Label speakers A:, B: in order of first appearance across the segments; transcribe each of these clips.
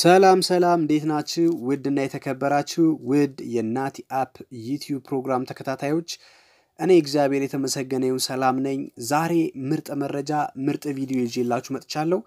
A: ሰላም ሰላም እንዴት ናችሁ? ውድና የተከበራችሁ ውድ የናቲ አፕ ዩቲዩብ ፕሮግራም ተከታታዮች እኔ እግዚአብሔር የተመሰገነ ይሁን ሰላም ነኝ። ዛሬ ምርጥ መረጃ ምርጥ ቪዲዮ ይዤላችሁ መጥቻለሁ።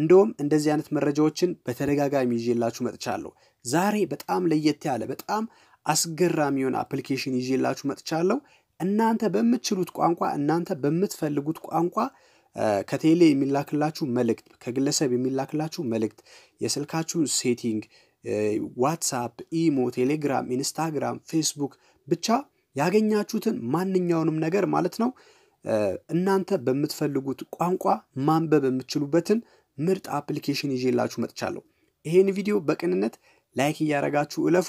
A: እንደውም እንደዚህ አይነት መረጃዎችን በተደጋጋሚ ይዤላችሁ መጥቻለሁ። ዛሬ በጣም ለየት ያለ በጣም አስገራሚ የሆነ አፕሊኬሽን ይዤላችሁ መጥቻለሁ። እናንተ በምትችሉት ቋንቋ እናንተ በምትፈልጉት ቋንቋ ከቴሌ የሚላክላችሁ መልእክት፣ ከግለሰብ የሚላክላችሁ መልእክት፣ የስልካችሁን ሴቲንግ፣ ዋትሳፕ፣ ኢሞ፣ ቴሌግራም፣ ኢንስታግራም፣ ፌስቡክ ብቻ ያገኛችሁትን ማንኛውንም ነገር ማለት ነው እናንተ በምትፈልጉት ቋንቋ ማንበብ የምትችሉበትን ምርጥ አፕሊኬሽን ይዤላችሁ መጥቻለሁ። ይሄን ቪዲዮ በቅንነት ላይክ እያደረጋችሁ እለፉ።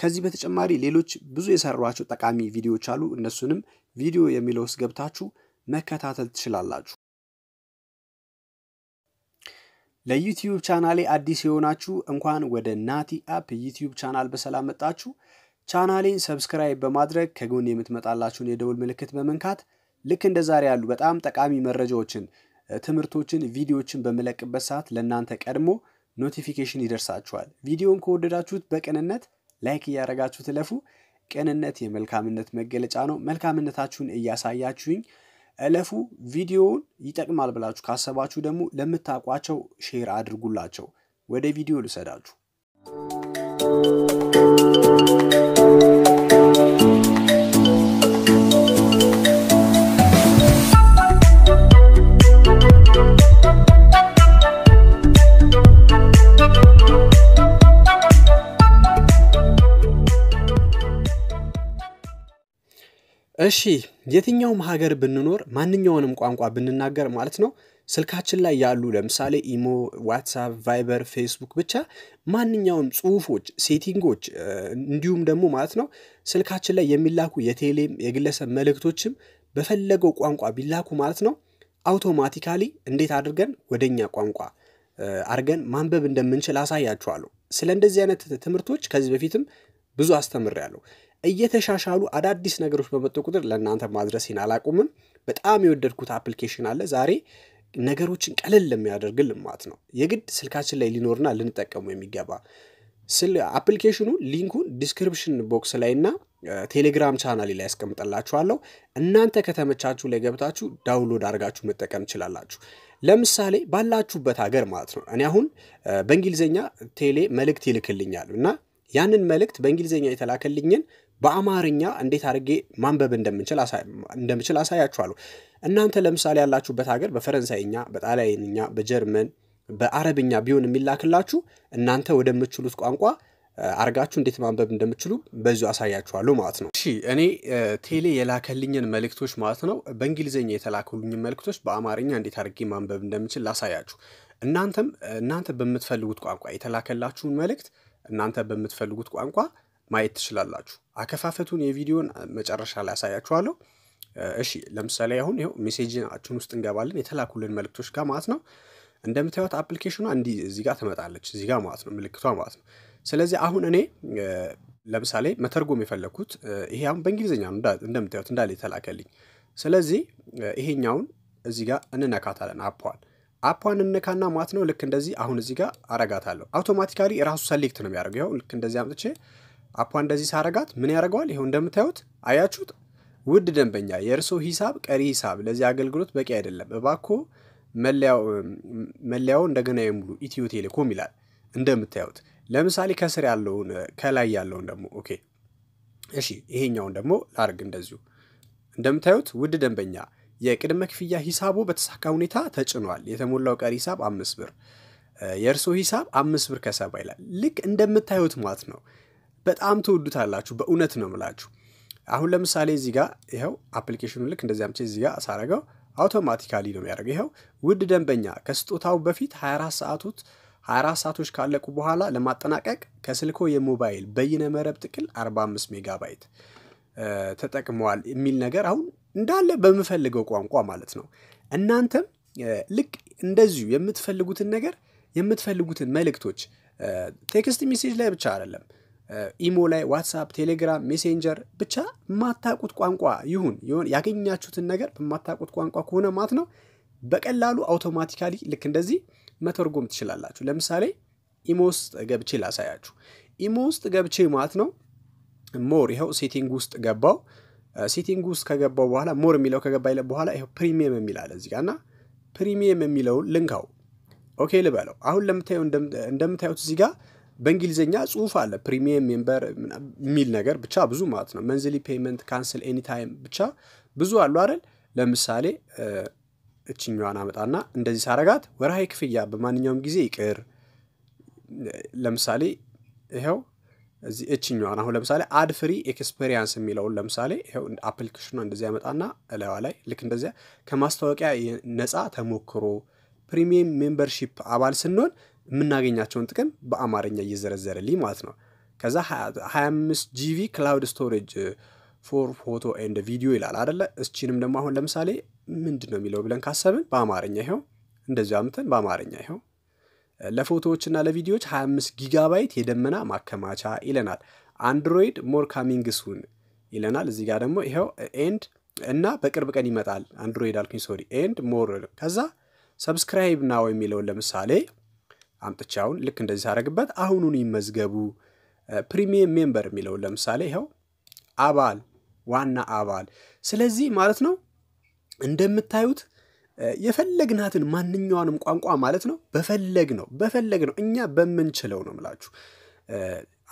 A: ከዚህ በተጨማሪ ሌሎች ብዙ የሰሯቸው ጠቃሚ ቪዲዮዎች አሉ። እነሱንም ቪዲዮ የሚለው ውስጥ ገብታችሁ መከታተል ትችላላችሁ። ለዩቲዩብ ቻናሌ አዲስ የሆናችሁ እንኳን ወደ ናቲ አፕ ዩቲዩብ ቻናል በሰላም መጣችሁ። ቻናሌን ሰብስክራይብ በማድረግ ከጎን የምትመጣላችሁን የደውል ምልክት በመንካት ልክ እንደ ዛሬ ያሉ በጣም ጠቃሚ መረጃዎችን፣ ትምህርቶችን፣ ቪዲዮዎችን በምለቅበት ሰዓት ለእናንተ ቀድሞ ኖቲፊኬሽን ይደርሳችኋል። ቪዲዮን ከወደዳችሁት በቅንነት ላይክ እያደረጋችሁ ትለፉ። ቅንነት የመልካምነት መገለጫ ነው። መልካምነታችሁን እያሳያችሁኝ እለፉ። ቪዲዮውን ይጠቅማል ብላችሁ ካሰባችሁ ደግሞ ለምታውቋቸው ሼር አድርጉላቸው። ወደ ቪዲዮ ልሰዳችሁ። እሺ የትኛውም ሀገር ብንኖር ማንኛውንም ቋንቋ ብንናገር ማለት ነው ስልካችን ላይ ያሉ ለምሳሌ ኢሞ፣ ዋትሳፕ፣ ቫይበር፣ ፌስቡክ ብቻ ማንኛውም ጽሁፎች፣ ሴቲንጎች እንዲሁም ደግሞ ማለት ነው ስልካችን ላይ የሚላኩ የቴሌም የግለሰብ መልእክቶችም በፈለገው ቋንቋ ቢላኩ ማለት ነው አውቶማቲካሊ እንዴት አድርገን ወደኛ ቋንቋ አድርገን ማንበብ እንደምንችል አሳያችኋለሁ። ስለ እንደዚህ አይነት ትምህርቶች ከዚህ በፊትም ብዙ አስተምሬያለሁ። እየተሻሻሉ አዳዲስ ነገሮች በመጡ ቁጥር ለእናንተ ማድረሴን አላቁምም። በጣም የወደድኩት አፕሊኬሽን አለ ዛሬ ነገሮችን ቀለል የሚያደርግልን ማለት ነው። የግድ ስልካችን ላይ ሊኖርና ልንጠቀሙ የሚገባ አፕሊኬሽኑ ሊንኩን ዲስክሪፕሽን ቦክስ ላይ እና ቴሌግራም ቻናል ላይ ያስቀምጠላችኋለሁ። እናንተ ከተመቻችሁ ላይ ገብታችሁ ዳውንሎድ አድርጋችሁ መጠቀም ትችላላችሁ። ለምሳሌ ባላችሁበት ሀገር ማለት ነው። እኔ አሁን በእንግሊዝኛ ቴሌ መልእክት ይልክልኛል እና ያንን መልእክት በእንግሊዝኛ የተላከልኝን በአማርኛ እንዴት አድርጌ ማንበብ እንደምችል አሳያችኋለሁ። እናንተ ለምሳሌ ያላችሁበት ሀገር በፈረንሳይኛ፣ በጣሊያንኛ፣ በጀርመን፣ በአረብኛ ቢሆን የሚላክላችሁ እናንተ ወደምችሉት ቋንቋ አርጋችሁ እንዴት ማንበብ እንደምችሉ በዚሁ አሳያችኋለሁ ማለት ነው። እሺ እኔ ቴሌ የላከልኝን መልእክቶች ማለት ነው በእንግሊዝኛ የተላከልኝን መልእክቶች በአማርኛ እንዴት አድርጌ ማንበብ እንደምችል ላሳያችሁ። እናንተም እናንተ በምትፈልጉት ቋንቋ የተላከላችሁን መልእክት እናንተ በምትፈልጉት ቋንቋ ማየት ትችላላችሁ። አከፋፈቱን የቪዲዮን መጨረሻ ላይ ያሳያችኋለሁ። እሺ ለምሳሌ አሁን ይኸው ሜሴጅችን ውስጥ እንገባለን የተላኩልን መልእክቶች ጋር ማለት ነው። እንደምታዩት አፕሊኬሽኗ እንዲ እዚህ ጋር ትመጣለች፣ እዚህ ጋር ማለት ነው፣ ምልክቷ ማለት ነው። ስለዚህ አሁን እኔ ለምሳሌ መተርጎም የፈለግኩት ይሄ አሁን በእንግሊዝኛ ነው እንደምታዩት እንዳለ የተላከልኝ። ስለዚህ ይሄኛውን እዚህ ጋር እንነካታለን አፓዋን አፓን እንነካና ማለት ነው ልክ እንደዚህ አሁን እዚህ ጋር አረጋታለሁ። አውቶማቲካሊ ራሱ ሰሌክት ነው የሚያደርገው። ልክ እንደዚህ አምጥቼ አፓ እንደዚህ ሳረጋት ምን ያደርገዋል? ይኸው እንደምታዩት አያችሁት። ውድ ደንበኛ የእርሶ ሂሳብ ቀሪ ሂሳብ ለዚህ አገልግሎት በቂ አይደለም፣ እባኮ መለያው እንደገና የሙሉ ኢትዮ ቴሌኮም ይላል። እንደምታዩት ለምሳሌ ከስር ያለውን ከላይ ያለውን ደግሞ ኦኬ፣ እሺ ይሄኛውን ደግሞ ላርግ እንደዚሁ። እንደምታዩት ውድ ደንበኛ የቅድመ ክፍያ ሂሳቡ በተሳካ ሁኔታ ተጭኗል። የተሞላው ቀሪ ሂሳብ አምስት ብር፣ የእርሶ ሂሳብ አምስት ብር ከሰባ ይላል። ልክ እንደምታዩት ማለት ነው በጣም ትወዱታላችሁ። በእውነት ነው ምላችሁ። አሁን ለምሳሌ እዚህ ጋር ይኸው አፕሊኬሽኑ ልክ እንደዚህ አምቼ እዚህ ጋር ሳረገው አውቶማቲካሊ ነው የሚያደርገው። ይኸው ውድ ደንበኛ ከስጦታው በፊት 24 ሰዓቶች 24 ሰዓቶች ካለቁ በኋላ ለማጠናቀቅ ከስልኮ የሞባይል በይነ መረብ ጥቅል 45 ሜጋባይት ተጠቅመዋል የሚል ነገር አሁን እንዳለ በምፈልገው ቋንቋ ማለት ነው። እናንተም ልክ እንደዚሁ የምትፈልጉትን ነገር የምትፈልጉትን መልእክቶች ቴክስት ሜሴጅ ላይ ብቻ አይደለም ኢሞ ላይ ዋትሳፕ፣ ቴሌግራም፣ ሜሴንጀር ብቻ የማታውቁት ቋንቋ ይሁን ይሁን ያገኛችሁትን ነገር በማታቁት ቋንቋ ከሆነ ማለት ነው በቀላሉ አውቶማቲካሊ ልክ እንደዚህ መተርጎም ትችላላችሁ። ለምሳሌ ኢሞ ውስጥ ገብቼ ላሳያችሁ። ኢሞ ውስጥ ገብቼ ማለት ነው ሞር ይኸው ሴቲንግ ውስጥ ገባው። ሴቲንግ ውስጥ ከገባው በኋላ ሞር የሚለው ከገባ ይለ በኋላ ይኸው ፕሪሚየም የሚላል እዚህ ጋር እና ፕሪሚየም የሚለውን ልንካው። ኦኬ ልበለው። አሁን ለምታየው እንደምታዩት እዚህ ጋር በእንግሊዝኛ ጽሁፍ አለ ፕሪሚየም ሜምበር የሚል ነገር ብቻ ብዙ ማለት ነው። መንዝሊ ፔይመንት ካንስል ኤኒታይም ብቻ ብዙ አሉ አይደል? ለምሳሌ እችኛዋን አመጣና እንደዚህ ሳረጋት ወርሃዊ ክፍያ በማንኛውም ጊዜ ይቅር። ለምሳሌ ይኸው እዚህ እችኛዋን አሁን ለምሳሌ አድ ፍሪ ኤክስፔሪንስ የሚለውን ለምሳሌ ይኸው አፕሊኬሽኗ እንደዚህ ያመጣና እላዋ ላይ ልክ እንደዚያ ከማስታወቂያ ነፃ ተሞክሮ ፕሪሚየም ሜምበርሺፕ አባል ስንሆን የምናገኛቸውን ጥቅም በአማርኛ እየዘረዘረልኝ ማለት ነው። ከዛ 25 ጂቪ ክላውድ ስቶሬጅ ፎር ፎቶ ኤንድ ቪዲዮ ይላል አደለ? እስቺንም ደግሞ አሁን ለምሳሌ ምንድን ነው የሚለው ብለን ካሰብን በአማርኛ ይኸው እንደዚ አምተን በአማርኛ ይኸው ለፎቶዎችና ለቪዲዮዎች 25 ጊጋባይት የደመና ማከማቻ ይለናል። አንድሮይድ ሞር ካሚንግ ሱን ይለናል። እዚህ ጋር ደግሞ ይኸው ኤንድ እና በቅርብ ቀን ይመጣል። አንድሮይድ አልኩኝ ሶሪ ኤንድ ሞር ከዛ ሰብስክራይብ ናው የሚለውን ለምሳሌ አምጥቼ አሁን ልክ እንደዚህ ሳደርግበት አሁኑን ይመዝገቡ ፕሪሚየም ሜምበር የሚለው ለምሳሌ ይኸው አባል ዋና አባል። ስለዚህ ማለት ነው እንደምታዩት የፈለግናትን ማንኛውንም ቋንቋ ማለት ነው በፈለግ ነው በፈለግ ነው እኛ በምንችለው ነው ምላችሁ።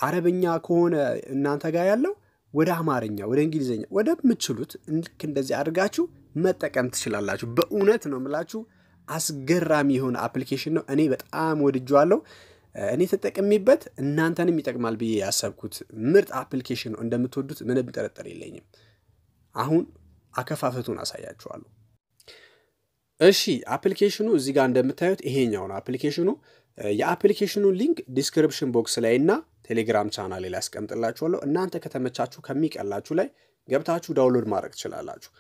A: አረብኛ ከሆነ እናንተ ጋር ያለው ወደ አማርኛ፣ ወደ እንግሊዝኛ ወደምችሉት ልክ እንደዚህ አድርጋችሁ መጠቀም ትችላላችሁ። በእውነት ነው ምላችሁ አስገራሚ የሆነ አፕሊኬሽን ነው። እኔ በጣም ወድጄዋለሁ። እኔ ተጠቅሚበት እናንተንም ይጠቅማል ብዬ ያሰብኩት ምርጥ አፕሊኬሽን ነው። እንደምትወዱት ምንም ጥርጥር የለኝም። አሁን አከፋፈቱን አሳያችኋለሁ። እሺ አፕሊኬሽኑ እዚህ ጋር እንደምታዩት ይሄኛው ነው አፕሊኬሽኑ። የአፕሊኬሽኑ ሊንክ ዲስክሪፕሽን ቦክስ ላይ እና ቴሌግራም ቻናል ላይ አስቀምጥላችኋለሁ። እናንተ ከተመቻችሁ ከሚቀላችሁ ላይ ገብታችሁ ዳውንሎድ ማድረግ ትችላላችሁ።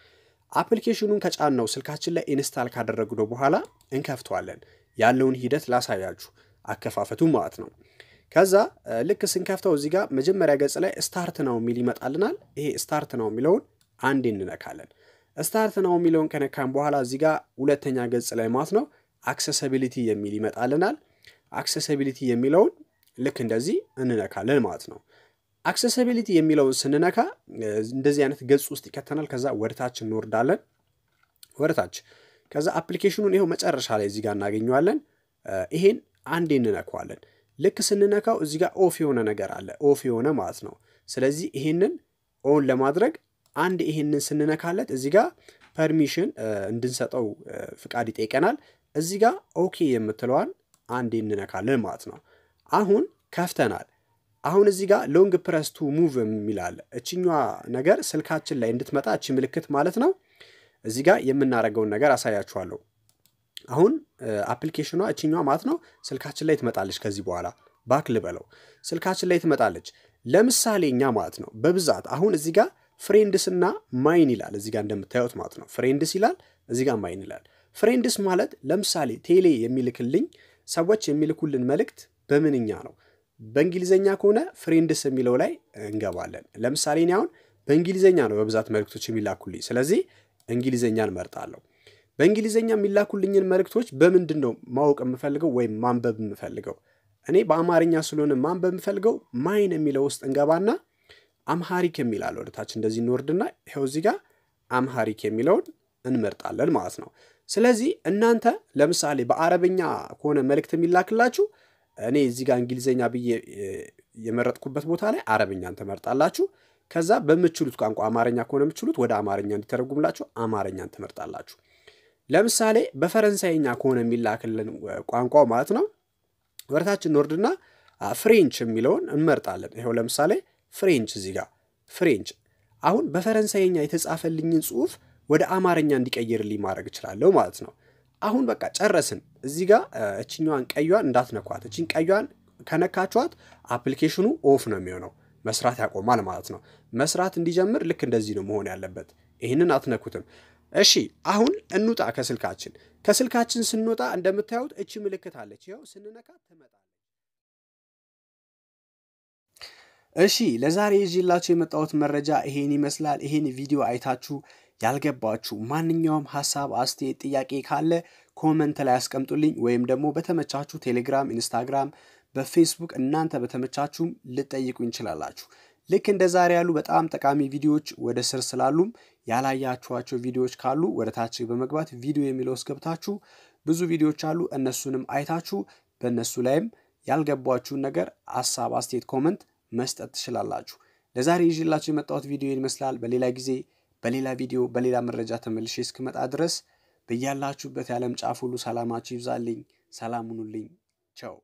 A: አፕሊኬሽኑን ከጫነው ስልካችን ላይ ኢንስታል ካደረግነው በኋላ እንከፍተዋለን። ያለውን ሂደት ላሳያችሁ፣ አከፋፈቱ ማለት ነው። ከዛ ልክ ስንከፍተው እዚህ ጋር መጀመሪያ ገጽ ላይ ስታርት ነው የሚል ይመጣልናል። ይሄ ስታርት ነው የሚለውን አንድ እንነካለን። ስታርት ነው የሚለውን ከነካን በኋላ እዚህ ጋር ሁለተኛ ገጽ ላይ ማለት ነው አክሰሰቢሊቲ የሚል ይመጣልናል። አክሰሰቢሊቲ የሚለውን ልክ እንደዚህ እንነካለን ማለት ነው። አክሰሲቢሊቲ የሚለውን ስንነካ እንደዚህ አይነት ገጽ ውስጥ ይከተናል። ከዛ ወደታች እንወርዳለን፣ ወደታች ከዛ አፕሊኬሽኑን ይኸው መጨረሻ ላይ እዚህ ጋር እናገኘዋለን። ይሄን አንዴ እንነካዋለን። ልክ ስንነካው እዚህ ጋር ኦፍ የሆነ ነገር አለ፣ ኦፍ የሆነ ማለት ነው። ስለዚህ ይሄንን ኦን ለማድረግ አንድ ይሄንን ስንነካለት እዚህ ጋር ፐርሚሽን እንድንሰጠው ፍቃድ ይጠይቀናል። እዚህ ጋር ኦኬ የምትለዋን አንዴ እንነካለን ማለት ነው። አሁን ከፍተናል። አሁን እዚህ ጋር ሎንግ ፕረስ ቱ ሙቭ የሚላል እችኛ ነገር ስልካችን ላይ እንድትመጣ እቺ ምልክት ማለት ነው። እዚህ ጋር የምናደርገውን ነገር አሳያችኋለሁ። አሁን አፕሊኬሽኗ እችኛ ማለት ነው ስልካችን ላይ ትመጣለች። ከዚህ በኋላ ባክ ልበለው ስልካችን ላይ ትመጣለች። ለምሳሌ እኛ ማለት ነው በብዛት አሁን እዚህ ጋር ፍሬንድስ እና ማይን ይላል። እዚህ ጋር እንደምታዩት ማለት ነው ፍሬንድስ ይላል፣ እዚህ ጋር ማይን ይላል። ፍሬንድስ ማለት ለምሳሌ ቴሌ የሚልክልኝ ሰዎች የሚልኩልን መልእክት በምንኛ ነው በእንግሊዘኛ ከሆነ ፍሬንድስ የሚለው ላይ እንገባለን። ለምሳሌ እኔ አሁን በእንግሊዘኛ ነው በብዛት መልእክቶች የሚላኩልኝ። ስለዚህ እንግሊዝኛን መርጣለሁ። በእንግሊዘኛ የሚላኩልኝን መልእክቶች በምንድን ነው ማወቅ የምፈልገው ወይም ማንበብ የምፈልገው? እኔ በአማርኛ ስለሆነ ማንበብ የምፈልገው ማይን የሚለው ውስጥ እንገባና አምሃሪክ የሚላለ ወደታች እንደዚህ እንወርድና ይኸው እዚህ ጋር አምሃሪክ የሚለውን እንመርጣለን ማለት ነው። ስለዚህ እናንተ ለምሳሌ በአረብኛ ከሆነ መልእክት የሚላክላችሁ እኔ እዚህ ጋር እንግሊዝኛ ብዬ የመረጥኩበት ቦታ ላይ አረብኛን ትመርጣላችሁ። ከዛ በምችሉት ቋንቋ አማርኛ ከሆነ የምችሉት ወደ አማርኛ እንዲተረጉምላችሁ አማርኛን ትመርጣላችሁ። ለምሳሌ በፈረንሳይኛ ከሆነ የሚላክልን ቋንቋው ማለት ነው። ወደታችን ኖርድና ፍሬንች የሚለውን እንመርጣለን። ይኸው ለምሳሌ ፍሬንች እዚህ ጋር ፍሬንች። አሁን በፈረንሳይኛ የተጻፈልኝን ጽሁፍ ወደ አማርኛ እንዲቀይርልኝ ማድረግ እችላለሁ ማለት ነው። አሁን በቃ ጨረስን። እዚህ ጋር እችኛዋን ቀዩዋን እንዳትነኳት። እችን ቀዩዋን ከነካችኋት አፕሊኬሽኑ ኦፍ ነው የሚሆነው፣ መስራት ያቆማል ማለት ነው። መስራት እንዲጀምር ልክ እንደዚህ ነው መሆን ያለበት። ይህንን አትነኩትም። እሺ አሁን እንውጣ ከስልካችን። ከስልካችን ስንወጣ እንደምታዩት እቺ ምልክት አለች። ይኸው ስንነካት ትመጣለች። እሺ ለዛሬ ይዤላችሁ የመጣሁት መረጃ ይሄን ይመስላል። ይሄን ቪዲዮ አይታችሁ ያልገባችሁ ማንኛውም ሀሳብ፣ አስተያየት፣ ጥያቄ ካለ ኮመንት ላይ አስቀምጡልኝ ወይም ደግሞ በተመቻችሁ ቴሌግራም፣ ኢንስታግራም፣ በፌስቡክ እናንተ በተመቻችሁም ልጠይቁኝ እንችላላችሁ። ልክ እንደ ዛሬ ያሉ በጣም ጠቃሚ ቪዲዮዎች ወደ ስር ስላሉም ያላያችኋቸው ቪዲዮዎች ካሉ ወደ ታች በመግባት ቪዲዮ የሚለው ውስጥ ገብታችሁ ብዙ ቪዲዮዎች አሉ። እነሱንም አይታችሁ በእነሱ ላይም ያልገባችሁን ነገር ሀሳብ፣ አስተያየት፣ ኮመንት መስጠት ትችላላችሁ። ለዛሬ ይዤላችሁ የመጣሁት ቪዲዮ ይመስላል። በሌላ ጊዜ በሌላ ቪዲዮ በሌላ መረጃ ተመልሼ እስክመጣ ድረስ በያላችሁበት የዓለም ጫፍ ሁሉ ሰላማችሁ ይብዛልኝ። ሰላም ሁኑልኝ። ቸው